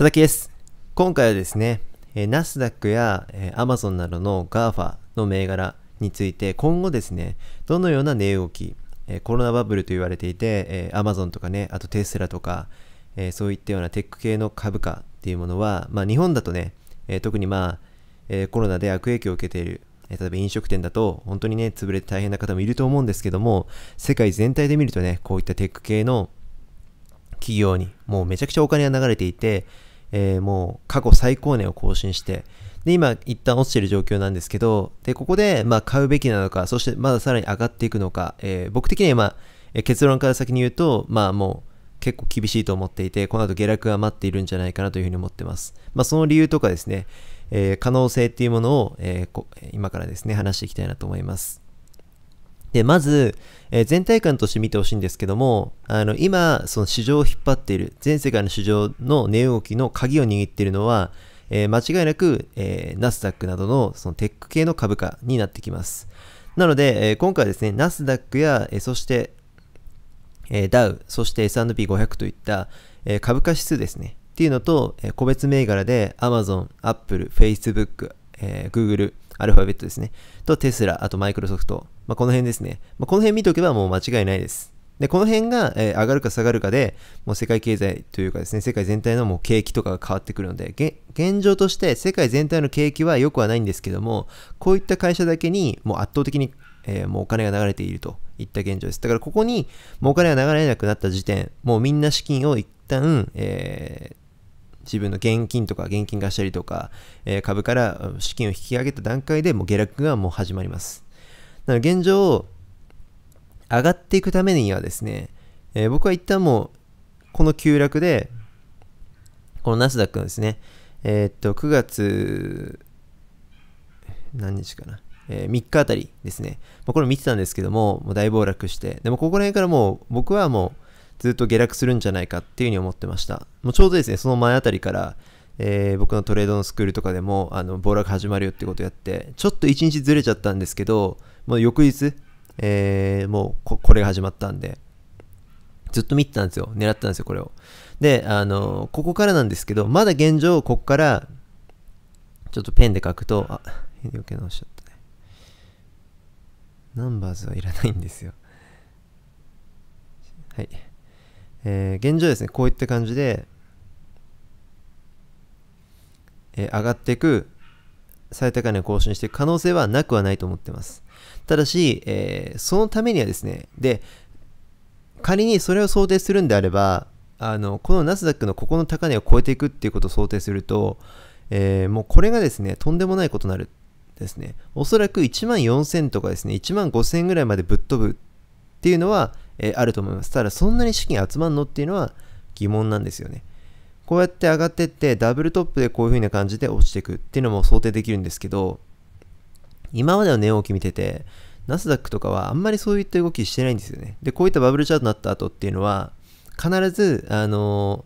佐々木です。今回はですね、えナスダックや、えアマゾンなどの GAFA の銘柄について今後ですね、どのような値動き、えコロナバブルと言われていて、えアマゾンとかね、あとテスラとか、えそういったようなテック系の株価っていうものは、まあ日本だとね、え特にまあ、えコロナで悪影響を受けている、例えば飲食店だと本当にね、潰れて大変な方もいると思うんですけども、世界全体で見るとね、こういったテック系の企業にもうめちゃくちゃお金が流れていて、えー、もう過去最高値を更新して、で、今一旦落ちている状況なんですけど、で、ここで、まあ、買うべきなのか、そしてまださらに上がっていくのか、えー、僕的には、まあ、え結論から先に言うと、まあもう結構厳しいと思っていて、この後下落が待っているんじゃないかなというふうに思ってます。まあその理由とかですね、えー、可能性っていうものを、え今からですね、話していきたいなと思います。で、まず、えー、全体感として見てほしいんですけども、あの、今、その市場を引っ張っている、全世界の市場の値動きの鍵を握っているのは、えー、間違いなく、えー、ナスダックなどのそのテック系の株価になってきます。なので、えー、今回はですね、ナスダックや、えー、そして、えー、ダウ、そして S&P500 といった、えー、株価指数ですね、っていうのと、えー、個別銘柄で Amazon、Apple、Facebook、えー、Google、アルファベットですね。と、テスラ、あとマイクロソフト。まあ、この辺ですね。まあ、この辺見とけばもう間違いないです。で、この辺が、え上がるか下がるかで、もう世界経済というかですね、世界全体のもう景気とかが変わってくるので、現状として世界全体の景気は良くはないんですけども、こういった会社だけにもう圧倒的に、えー、もうお金が流れているといった現状です。だからここにもうお金が流れなくなった時点、もうみんな資金を一旦、えー、自分の現金とか現金貸したりとか、えー、株から資金を引き上げた段階でもう下落がもう始まります。なので現状、上がっていくためにはですね、えー、僕は一旦もうこの急落で、このナスダックのですね、えー、っと、9月、何日かな、えー、3日あたりですね、まあ、これ見てたんですけども、もう大暴落して、でもここら辺からもう僕はもう、ずっと下落するんじゃないかっていうふうに思ってました。もうちょうどですね、その前あたりから、えー、僕のトレードのスクールとかでも、あの、暴落始まるよってことやって、ちょっと1日ずれちゃったんですけど、もう翌日、えー、もうこれが始まったんで、ずっと見てたんですよ。狙ったんですよ、これを。で、あの、ここからなんですけど、まだ現状、ここから、ちょっとペンで書くと、あ、余計直しちゃったね。ナンバーズはいらないんですよ。はい。えー、現状ですね、こういった感じで、えー、上がっていく最高値を更新していく可能性はなくはないと思ってます。ただし、えー、そのためにはですね、で、仮にそれを想定するんであれば、あの、このナスダックのここの高値を超えていくっていうことを想定すると、えー、もうこれがですね、とんでもないことになるですね。おそらく1万4000とかですね、1万5000ぐらいまでぶっ飛ぶっていうのは、えー、あると思います。ただ、そんなに資金集まんのっていうのは疑問なんですよね。こうやって上がってって、ダブルトップでこういう風な感じで落ちていくっていうのも想定できるんですけど、今までの値動き見てて、ナスダックとかはあんまりそういった動きしてないんですよね。で、こういったバブルチャートになった後っていうのは、必ず、あの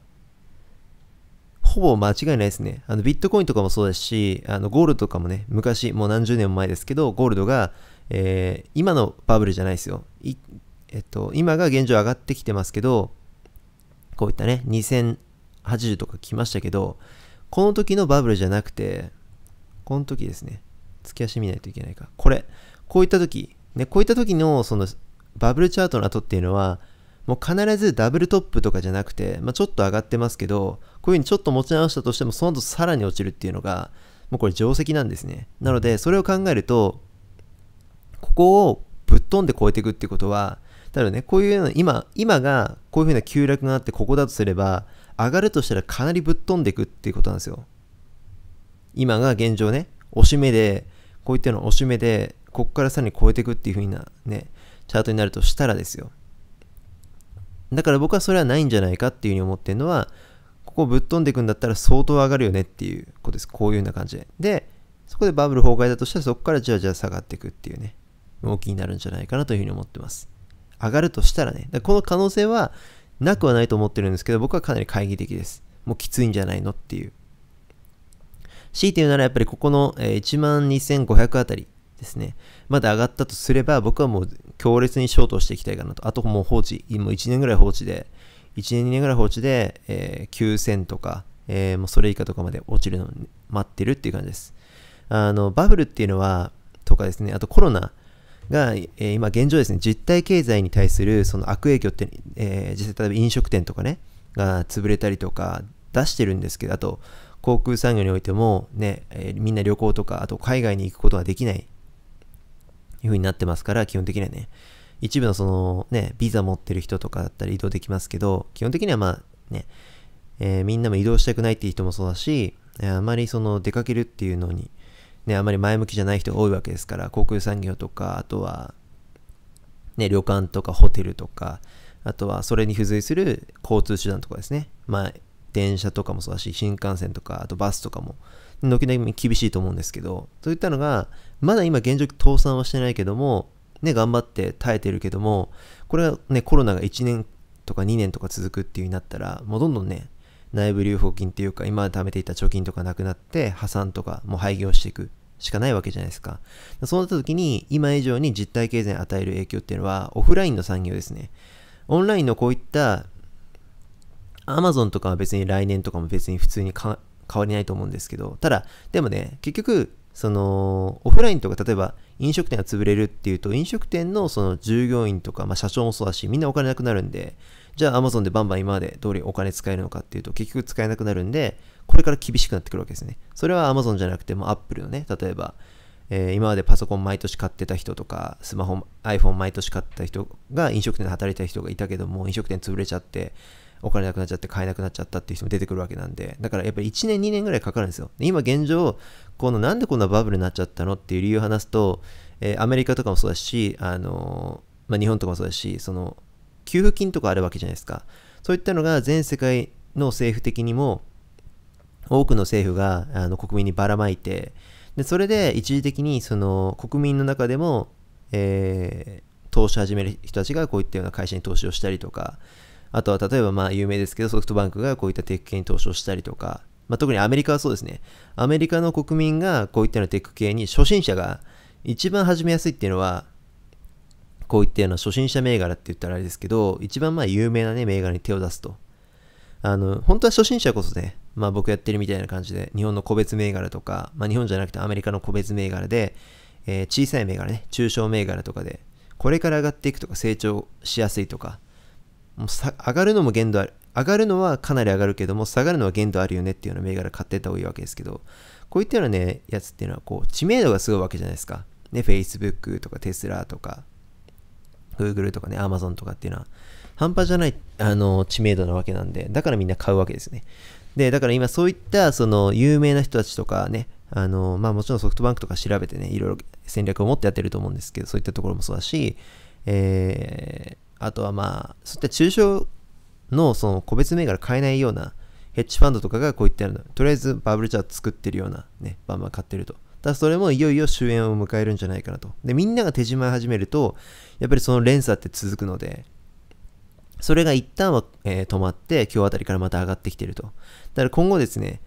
ー、ほぼ間違いないですね。あの、ビットコインとかもそうですし、あの、ゴールドとかもね、昔、もう何十年も前ですけど、ゴールドが、えー、今のバブルじゃないですよ。えっと、今が現状上がってきてますけど、こういったね、2080とか来ましたけど、この時のバブルじゃなくて、この時ですね、月足見ないといけないか。これ、こういった時、ね、こういった時のそのバブルチャートの後っていうのは、もう必ずダブルトップとかじゃなくて、まあ、ちょっと上がってますけど、こういう風にちょっと持ち直したとしても、その後さらに落ちるっていうのが、もうこれ定石なんですね。なので、それを考えると、ここをぶっ飛んで超えていくってことは、ただね、こういうような、今、今がこういうふうな急落があって、ここだとすれば、上がるとしたらかなりぶっ飛んでいくっていうことなんですよ。今が現状ね、押し目で、こういったような押し目で、ここからさらに超えていくっていうふうなね、チャートになるとしたらですよ。だから僕はそれはないんじゃないかっていうふうに思ってるのは、ここぶっ飛んでいくんだったら相当上がるよねっていうことです。こういうような感じで。で、そこでバブル崩壊だとしたらそこからじわじわ下がっていくっていうね、動きになるんじゃないかなというふうに思ってます。上がるとしたらね、らこの可能性はなくはないと思ってるんですけど、僕はかなり懐疑的です。もうきついんじゃないのっていう。強いて言うならやっぱりここの、え12,500あたりですね、まで上がったとすれば、僕はもう強烈にショートしていきたいかなと。あともう放置、もう1年ぐらい放置で、1年2年ぐらい放置で、えー、9000とか、えー、もうそれ以下とかまで落ちるのを待ってるっていう感じです。あの、バブルっていうのは、とかですね、あとコロナ、が、えー、今現状ですね、実体経済に対するその悪影響って、えー、実際例えば飲食店とかね、が潰れたりとか出してるんですけど、あと航空産業においてもね、えー、みんな旅行とか、あと海外に行くことができないいう風になってますから、基本的にはね、一部のそのね、ビザ持ってる人とかだったら移動できますけど、基本的にはまあね、えー、みんなも移動したくないっていう人もそうだし、あまりその出かけるっていうのに、ね、あまり前向きじゃない人が多いわけですから、航空産業とか、あとは、ね、旅館とかホテルとか、あとはそれに付随する交通手段とかですね。まあ、電車とかもそうだし、新幹線とか、あとバスとかも、軒並み厳しいと思うんですけど、そういったのが、まだ今現状倒産はしてないけども、ね、頑張って耐えてるけども、これはね、コロナが1年とか2年とか続くっていうになったら、もうどんどんね、内部留保金っていうか、今まで貯めていた貯金とかなくなって、破産とか、もう廃業していくしかないわけじゃないですか。そうなった時に、今以上に実体経済に与える影響っていうのは、オフラインの産業ですね。オンラインのこういった、アマゾンとかは別に来年とかも別に普通に変わりないと思うんですけど、ただ、でもね、結局、その、オフラインとか、例えば飲食店が潰れるっていうと、飲食店のその従業員とか、まあ、社長もそうだし、みんなお金なくなるんで、じゃあ Amazon でバンバン今まで通りお金使えるのかっていうと、結局使えなくなるんで、これから厳しくなってくるわけですね。それは Amazon じゃなくてもアップルのね、例えば、えー、今までパソコン毎年買ってた人とか、スマホ、iPhone 毎年買った人が飲食店で働いた人がいたけども、飲食店潰れちゃって、お金なくなっちゃって買えなくなっちゃったっていう人も出てくるわけなんで、だからやっぱり1年、2年ぐらいかかるんですよ。で今現状、このなんでこんなバブルになっちゃったのっていう理由を話すと、えー、アメリカとかもそうだし、あのー、まあ、日本とかもそうだし、その、給付金とかあるわけじゃないですか。そういったのが全世界の政府的にも、多くの政府があの国民にばらまいて、でそれで一時的にその国民の中でも、えー、投資始める人たちがこういったような会社に投資をしたりとか、あとは例えばまあ有名ですけどソフトバンクがこういったテック系に投資をしたりとか、まあ、特にアメリカはそうですね。アメリカの国民がこういったようなテック系に初心者が一番始めやすいっていうのは、こういったような初心者銘柄って言ったらあれですけど、一番まあ有名なね、銘柄に手を出すと。あの、本当は初心者こそね、まあ僕やってるみたいな感じで、日本の個別銘柄とか、まあ日本じゃなくてアメリカの個別銘柄で、えー、小さい銘柄ね、中小銘柄とかで、これから上がっていくとか成長しやすいとか、もう上がるのも限度ある上がるのはかなり上がるけども下がるのは限度あるよねっていうような銘柄買ってた方がいいわけですけどこういったようなねやつっていうのはこう知名度がすごいわけじゃないですかね Facebook とかテスラとか Google とかね Amazon とかっていうのは半端じゃないあの知名度なわけなんでだからみんな買うわけですねでだから今そういったその有名な人たちとかねあのまあもちろんソフトバンクとか調べてねいろいろ戦略を持ってやってると思うんですけどそういったところもそうだしえーあとはまあ、そういった中小のその個別銘柄買えないようなヘッジファンドとかがこういったような、とりあえずバブルチャート作ってるようなね、バンバン買ってると。ただそれもいよいよ終焉を迎えるんじゃないかなと。で、みんなが手締まい始めると、やっぱりその連鎖って続くので、それが一旦は、えー、止まって、今日あたりからまた上がってきてると。だから今後ですね、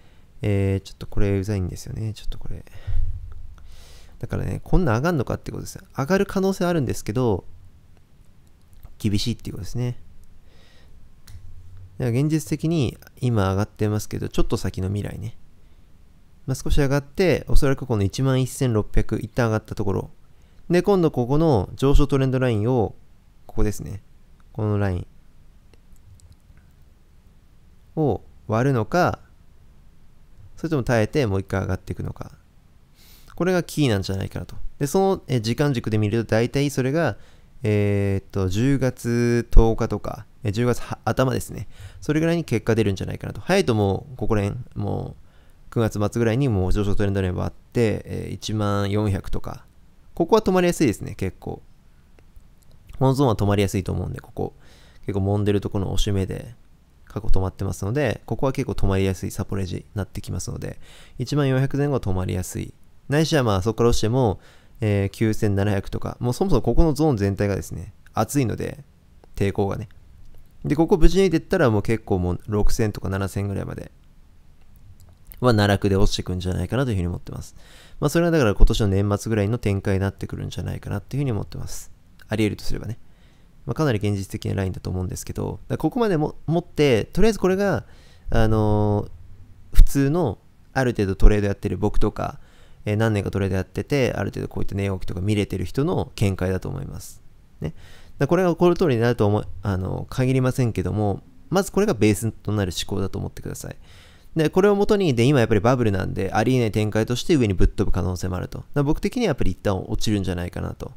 えー、ちょっとこれうざいんですよね。ちょっとこれ。だからね、こんな上がるのかってことです。上がる可能性あるんですけど、厳しいっていうことですね。だから現実的に今上がってますけど、ちょっと先の未来ね。まあ、少し上がって、おそらくこの11,600、一旦上がったところ。で、今度ここの上昇トレンドラインを、ここですね。このライン。を割るのか、それとも耐えてもう一回上がっていくのか。これがキーなんじゃないかなと。で、その時間軸で見ると、大体それがえー、っと、10月10日とか、10月頭ですね。それぐらいに結果出るんじゃないかなと。早いともう、ここら辺、もう、9月末ぐらいにもう上昇トレンドレバーあって、えー、1万400とか。ここは止まりやすいですね、結構。本ゾーンは止まりやすいと思うんで、ここ。結構揉んでるところの押し目で、過去止まってますので、ここは結構止まりやすいサポレジになってきますので、1万400前後は止まりやすい。ないしはまあそこから押しても、えー、9700とか、もうそもそもここのゾーン全体がですね、熱いので、抵抗がね。で、ここ無事に出てったらもう結構もう6000とか7000ぐらいまでは奈落で落ちてくんじゃないかなというふうに思ってます。まあそれはだから今年の年末ぐらいの展開になってくるんじゃないかなというふうに思ってます。あり得るとすればね。まあ、かなり現実的なラインだと思うんですけど、ここまでも持って、とりあえずこれが、あのー、普通のある程度トレードやってる僕とか、え何年かトレードやってて、ある程度こういった値動きとか見れてる人の見解だと思います。ね。だこれが起こる通りになると思あの限りませんけども、まずこれがベースとなる思考だと思ってください。で、これをもとに、で、今やっぱりバブルなんで、ありえない展開として上にぶっ飛ぶ可能性もあると。僕的にはやっぱり一旦落ちるんじゃないかなと。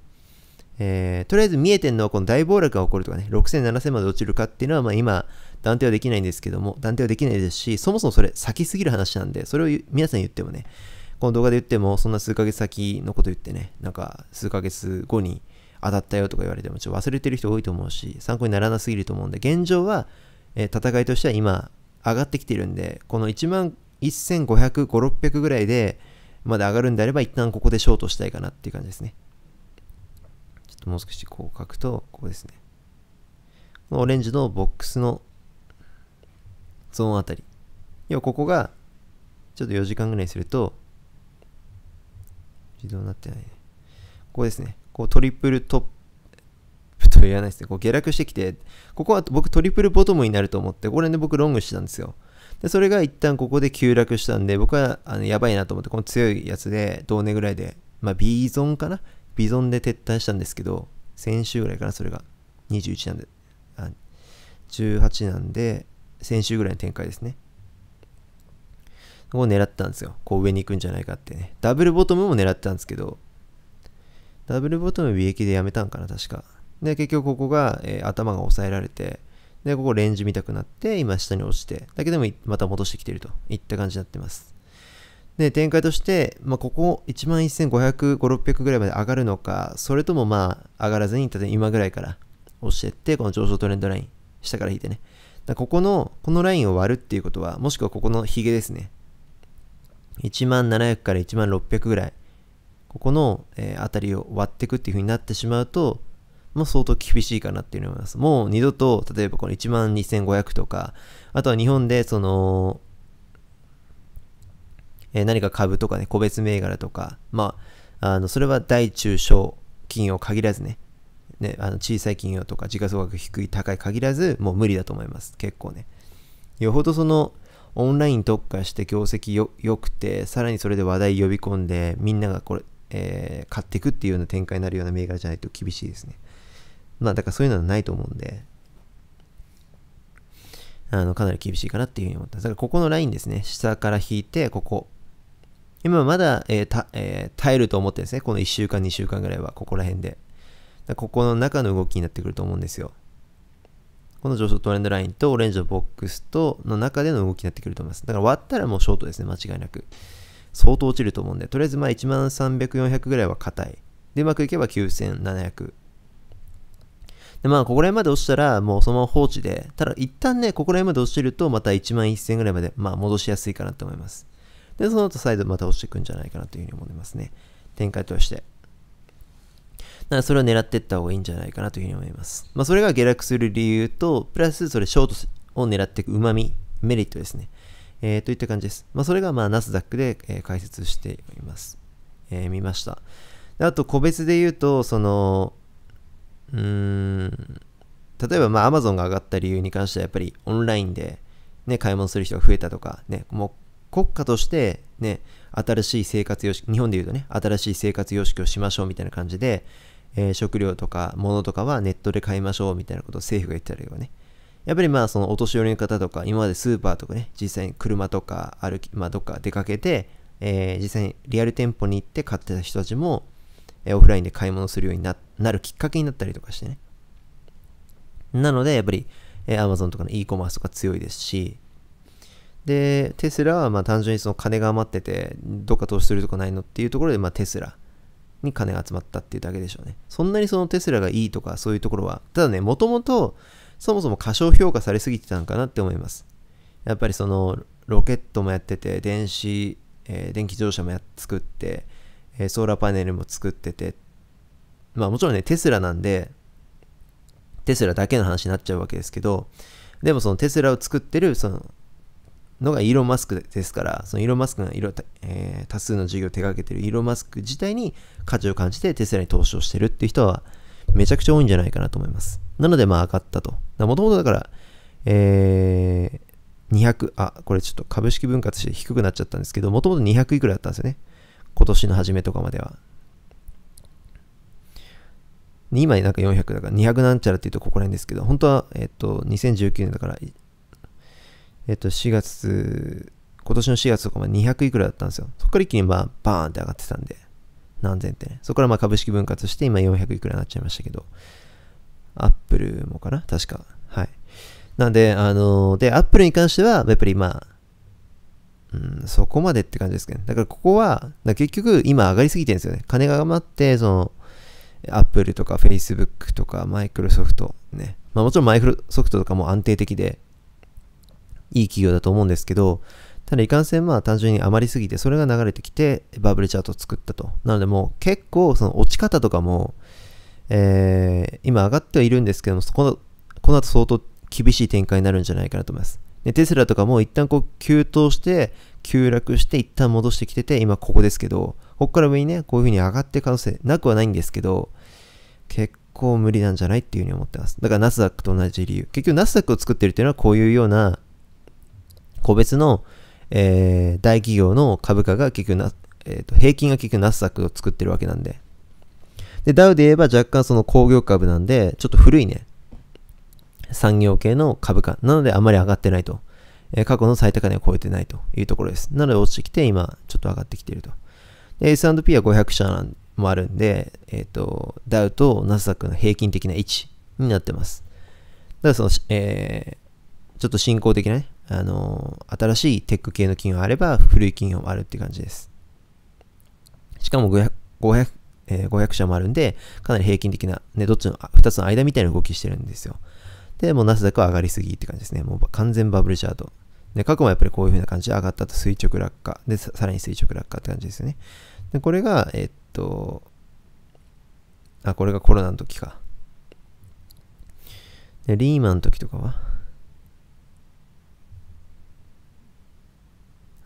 えー、とりあえず見えてるのはこの大暴落が起こるとかね、6000、7000まで落ちるかっていうのは、まあ今、断定はできないんですけども、断定はできないですし、そもそもそれ先すぎる話なんで、それを皆さん言ってもね、この動画で言っても、そんな数ヶ月先のこと言ってね、なんか数ヶ月後に当たったよとか言われても、ちょっと忘れてる人多いと思うし、参考にならなすぎると思うんで、現状は、えー、戦いとしては今、上がってきてるんで、この1万1500、600ぐらいで、まだ上がるんであれば、一旦ここでショートしたいかなっていう感じですね。ちょっともう少しこう書くと、ここですね。このオレンジのボックスのゾーンあたり。要はここが、ちょっと4時間ぐらいすると、自動になってないね。ここですね。こうトリプルトップ と言わないですね。こう下落してきて、ここは僕トリプルボトムになると思って、これで、ね、僕ロングしてたんですよ。で、それが一旦ここで急落したんで、僕はあのやばいなと思って、この強いやつで、同値ぐらいで、まあ、B ゾンかな ?B ゾンで撤退したんですけど、先週ぐらいかな、それが。21なんで、あ18なんで、先週ぐらいの展開ですね。を狙ったんですよ。こう上に行くんじゃないかってね。ダブルボトムも狙ってたんですけど、ダブルボトム利益でやめたんかな、確か。で、結局ここが、えー、頭が押さえられて、で、ここレンジ見たくなって、今下に落ちて、だけでもまた戻してきてるといった感じになってます。で、展開として、まあ、ここ11,500、5,600ぐらいまで上がるのか、それともまあ、上がらずに、例えば今ぐらいから押してって、この上昇トレンドライン、下から引いてね。ここの、このラインを割るっていうことは、もしくはここのヒゲですね。1万700から1万600ぐらい、ここの、えー、たりを割っていくっていうふうになってしまうと、もう相当厳しいかなっていうのに思います。もう二度と、例えばこの1万2500とか、あとは日本でその、えー、何か株とかね、個別銘柄とか、まあ、あの、それは大中小企業限らずね、ね、あの小さい企業とか時価総額低い高い限らず、もう無理だと思います。結構ね。よほどその、オンライン特化して業績よ良くて、さらにそれで話題呼び込んで、みんながこれ、えー、買っていくっていうような展開になるような銘柄じゃないと厳しいですね。まあ、だからそういうのはないと思うんで、あの、かなり厳しいかなっていうふうに思っただからここのラインですね。下から引いて、ここ。今まだ、えーたえー、耐えると思ってですね。この1週間、2週間ぐらいは、ここら辺で。ここの中の動きになってくると思うんですよ。この上昇トレンドラインとオレンジのボックスとの中での動きになってくると思います。だから割ったらもうショートですね、間違いなく。相当落ちると思うんで、とりあえずまあ1万300、400ぐらいは硬い。で、うまくいけば9700。で、まあ、ここら辺まで落ちたら、もうそのまま放置で、ただ一旦ね、ここら辺まで落ちると、また1万1000ぐらいまで、まあ、戻しやすいかなと思います。で、その後再度また落ちていくんじゃないかなというふうに思いますね。展開として。それを狙っていった方がいいんじゃないかなというふうに思います。まあ、それが下落する理由と、プラスそれショートを狙っていく旨味、メリットですね。えー、といった感じです。まあ、それがまあナスダックで、え解説しています。えー、見ました。あと、個別で言うと、その、うーん、例えばまあゾンが上がった理由に関してはやっぱりオンラインで、ね、買い物する人が増えたとか、ね、もう国家として、ね、新しい生活様式、日本で言うとね、新しい生活様式をしましょうみたいな感じで、えー、食料とか物とかはネットで買いましょうみたいなことを政府が言ってたりとね。やっぱりまあそのお年寄りの方とか、今までスーパーとかね、実際に車とか歩き、まあどっか出かけて、えー、実際にリアル店舗に行って買ってた人たちも、えー、オフラインで買い物するようになるきっかけになったりとかしてね。なので、やっぱり、えー、Amazon とかの e コマースとか強いですし、で、テスラはまあ単純にその金が余ってて、どっか投資するとかないのっていうところで、まあテスラ。に金が集まったっていうだけでしょうね。そんなにそのテスラがいいとかそういうところは、ただね、もともとそもそも過小評価されすぎてたのかなって思います。やっぱりそのロケットもやってて、電子、えー、電気自動車も作って、えー、ソーラーパネルも作ってて、まあもちろんね、テスラなんで、テスラだけの話になっちゃうわけですけど、でもそのテスラを作ってるそののがイーロン・マスクですから、そのイーロン・マスクが色、えー、多数の事業を手掛けているイーロン・マスク自体に価値を感じてテスラに投資をしてるっていう人はめちゃくちゃ多いんじゃないかなと思います。なのでまあ上がったと。もともとだから、えー、200、あ、これちょっと株式分割して低くなっちゃったんですけど、もともと200いくらだったんですよね。今年の初めとかまでは。今なんか400だから200なんちゃらっていうとここら辺ですけど、本当は、えっと、2019年だからえっと、4月、今年の4月とかま200いくらだったんですよ。そこから一気にまあバーンって上がってたんで、何千ってね。そこからまあ株式分割して今400いくらになっちゃいましたけど、アップルもかな確か。はい。なんで、あのー、で、アップルに関しては、やっぱりまあ、うん、そこまでって感じですけど、ね、だからここは、結局今上がりすぎてるんですよね。金が余って、その、アップルとかフェイスブックとかマイクロソフトね。まあもちろんマイクロソフトとかも安定的で、いい企業だと思うんですけど、ただいかんせんまあ単純に余りすぎて、それが流れてきてバブルチャートを作ったと。なのでもう結構その落ち方とかも、えー、今上がってはいるんですけども、そこの、この後相当厳しい展開になるんじゃないかなと思います。でテスラとかも一旦こう急騰して、急落して一旦戻してきてて、今ここですけど、ここから上にね、こういう風に上がって可能性なくはないんですけど、結構無理なんじゃないっていう風に思ってます。だからナスダックと同じ理由。結局ナスダックを作ってるっていうのはこういうような個別の、えー、大企業の株価が結局な、えーと、平均が結局ナスダックを作ってるわけなんで。で、ダウで言えば若干その工業株なんで、ちょっと古いね、産業系の株価。なのであまり上がってないと。えー、過去の最高値を超えてないというところです。なので落ちてきて今ちょっと上がってきていると。S&P は500社もあるんで、えっ、ー、と、ダウとナスダックの平均的な位置になってます。だからその、えー、ちょっと進行的なね、あの、新しいテック系の企業があれば、古い企業もあるって感じです。しかも500、500えー、500社もあるんで、かなり平均的な、ね、どっちの、2つの間みたいな動きしてるんですよ。で、もうナスダックは上がりすぎって感じですね。もう完全バブルチャート。で、過去もやっぱりこういう風な感じで上がったと垂直落下。で、さらに垂直落下って感じですよね。で、これが、えー、っと、あ、これがコロナの時か。で、リーマンの時とかは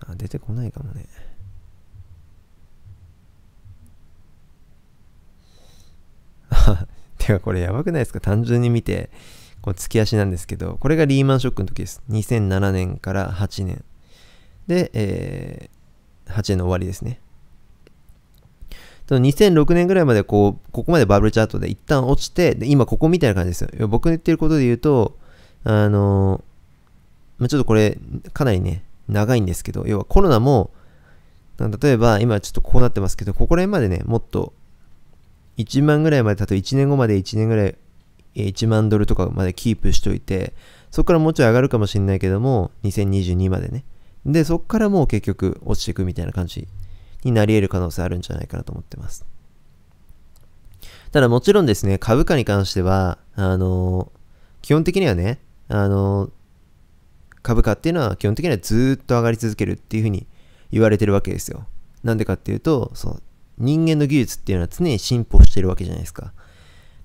あ、出てこないかもね。てかこれやばくないですか単純に見て、こう、突き足なんですけど、これがリーマンショックの時です。2007年から8年。で、えー、8年の終わりですね。2006年ぐらいまでこう、ここまでバブルチャートで一旦落ちて、で今ここみたいな感じですよ。僕の言ってることで言うと、あのー、まあ、ちょっとこれ、かなりね、長いんですけど、要はコロナも、例えば今ちょっとこうなってますけど、ここら辺までね、もっと1万ぐらいまで、例えば1年後まで1年ぐらい、1万ドルとかまでキープしといて、そこからもうちょい上がるかもしれないけども、2022までね。で、そこからもう結局落ちていくみたいな感じになり得る可能性あるんじゃないかなと思ってます。ただもちろんですね、株価に関しては、あのー、基本的にはね、あのー、株価っていうのは基本的にはずっと上がり続けるっていうふうに言われてるわけですよ。なんでかっていうと、その人間の技術っていうのは常に進歩してるわけじゃないですか。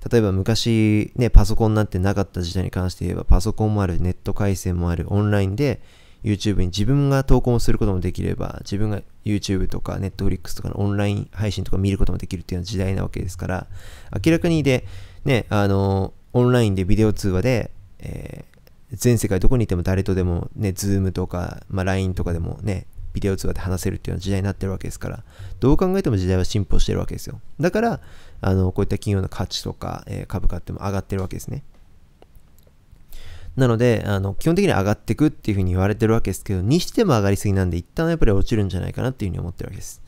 例えば昔ね、パソコンなんてなかった時代に関して言えば、パソコンもある、ネット回線もある、オンラインで YouTube に自分が投稿することもできれば、自分が YouTube とか Netflix とかのオンライン配信とか見ることもできるっていうような時代なわけですから、明らかにで、ね、あの、オンラインでビデオ通話で、えー、全世界どこにいても誰とでもね、Zoom とか、まあ、LINE とかでもね、ビデオ通話で話せるっていうような時代になってるわけですから、どう考えても時代は進歩してるわけですよ。だから、あの、こういった企業の価値とか、えー、株価っても上がってるわけですね。なので、あの、基本的に上がっていくっていうふうに言われてるわけですけど、にしても上がりすぎなんで、一旦やっぱり落ちるんじゃないかなっていうふうに思ってるわけです。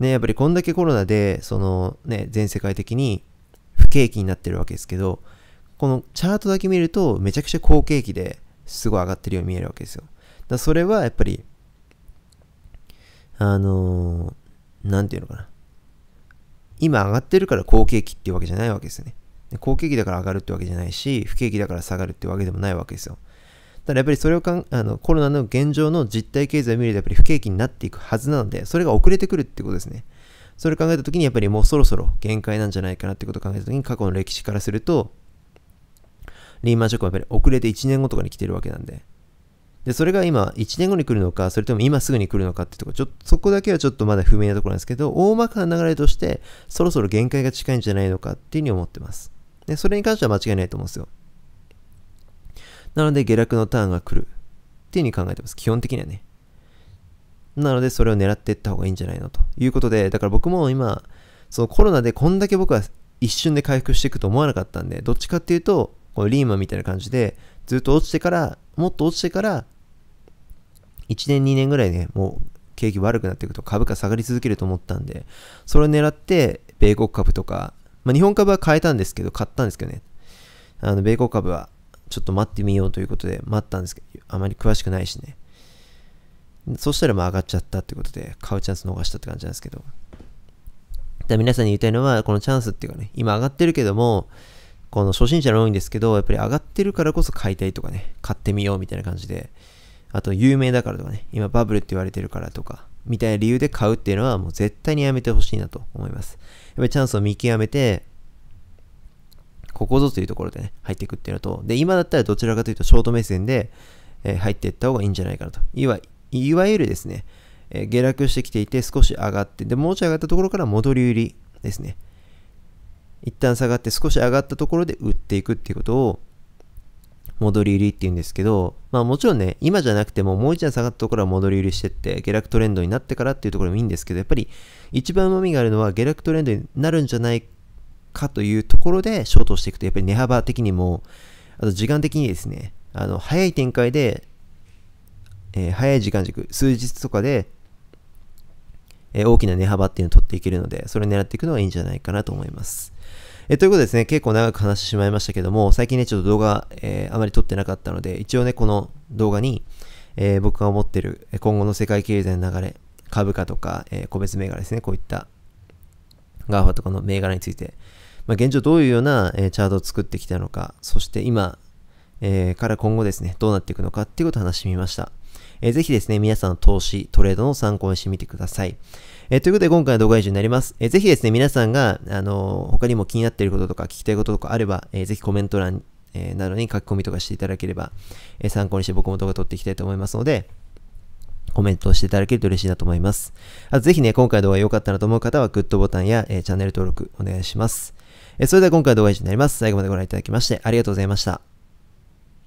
ね、やっぱりこんだけコロナで、そのね、全世界的に不景気になってるわけですけど、このチャートだけ見るとめちゃくちゃ好景気ですごい上がってるように見えるわけですよ。だそれはやっぱり、あのー、なんていうのかな。今上がってるから好景気っていうわけじゃないわけですよね。好景気だから上がるってわけじゃないし、不景気だから下がるってわけでもないわけですよ。だからやっぱりそれをかんあのコロナの現状の実体経済を見るとやっぱり不景気になっていくはずなので、それが遅れてくるってことですね。それ考えたときにやっぱりもうそろそろ限界なんじゃないかなってことを考えたときに過去の歴史からすると、リーマンショックもやっぱり遅れて1年後とかに来てるわけなんで。で、それが今、1年後に来るのか、それとも今すぐに来るのかってとこ、ちょっと、そこだけはちょっとまだ不明なところなんですけど、大まかな流れとして、そろそろ限界が近いんじゃないのかっていうふうに思ってます。で、それに関しては間違いないと思うんですよ。なので、下落のターンが来るっていうふうに考えてます。基本的にはね。なので、それを狙っていった方がいいんじゃないのということで、だから僕も今、そのコロナでこんだけ僕は一瞬で回復していくと思わなかったんで、どっちかっていうと、こうリーマンみたいな感じで、ずっと落ちてから、もっと落ちてから、1年2年ぐらいね、もう景気悪くなっていくと株価下がり続けると思ったんで、それを狙って、米国株とか、まあ、日本株は買えたんですけど、買ったんですけどね、あの、米国株はちょっと待ってみようということで、待ったんですけど、あまり詳しくないしね。そしたらまあ上がっちゃったってことで、買うチャンス逃したって感じなんですけど。だ皆さんに言いたいのは、このチャンスっていうかね、今上がってるけども、この初心者の多いんですけど、やっぱり上がってるからこそ買いたいとかね、買ってみようみたいな感じで、あと有名だからとかね、今バブルって言われてるからとか、みたいな理由で買うっていうのはもう絶対にやめてほしいなと思います。やっぱりチャンスを見極めて、ここぞというところでね、入っていくっていうのと、で、今だったらどちらかというとショート目線で、え入っていった方がいいんじゃないかなと。いわいわゆるですね、え下落してきていて少し上がって、で、もうちょい上がったところから戻り売りですね。一旦下がって少し上がったところで売っていくっていうことを戻り売りって言うんですけど、まあもちろんね、今じゃなくてももう一段下がったところは戻り売りしてって、下落トレンドになってからっていうところもいいんですけど、やっぱり一番うまみがあるのは下落トレンドになるんじゃないかというところでショートしていくと、やっぱり値幅的にも、あと時間的にですね、あの、早い展開で、えー、早い時間軸、数日とかで、え大きな値幅っていうのを取っていけるので、それを狙っていくのはいいんじゃないかなと思います。えということですね、結構長く話してしまいましたけども、最近ね、ちょっと動画、えー、あまり撮ってなかったので、一応ね、この動画に、えー、僕が思ってる今後の世界経済の流れ、株価とか、えー、個別銘柄ですね、こういった GAFA とかの銘柄について、まあ、現状どういうような、えチャートを作ってきたのか、そして今、えから今後ですね、どうなっていくのかっていうことを話してみました。えぜひですね、皆さんの投資、トレードの参考にしてみてください。えー、ということで今回の動画は以上になります。えー、ぜひですね、皆さんが、あのー、他にも気になっていることとか聞きたいこととかあれば、えー、ぜひコメント欄、えー、などに書き込みとかしていただければ、えー、参考にして僕も動画撮っていきたいと思いますので、コメントをしていただけると嬉しいなと思います。あとぜひね、今回の動画良かったなと思う方は、グッドボタンや、えー、チャンネル登録お願いします。えー、それでは今回の動画は以上になります。最後までご覧いただきましてありがとうございました。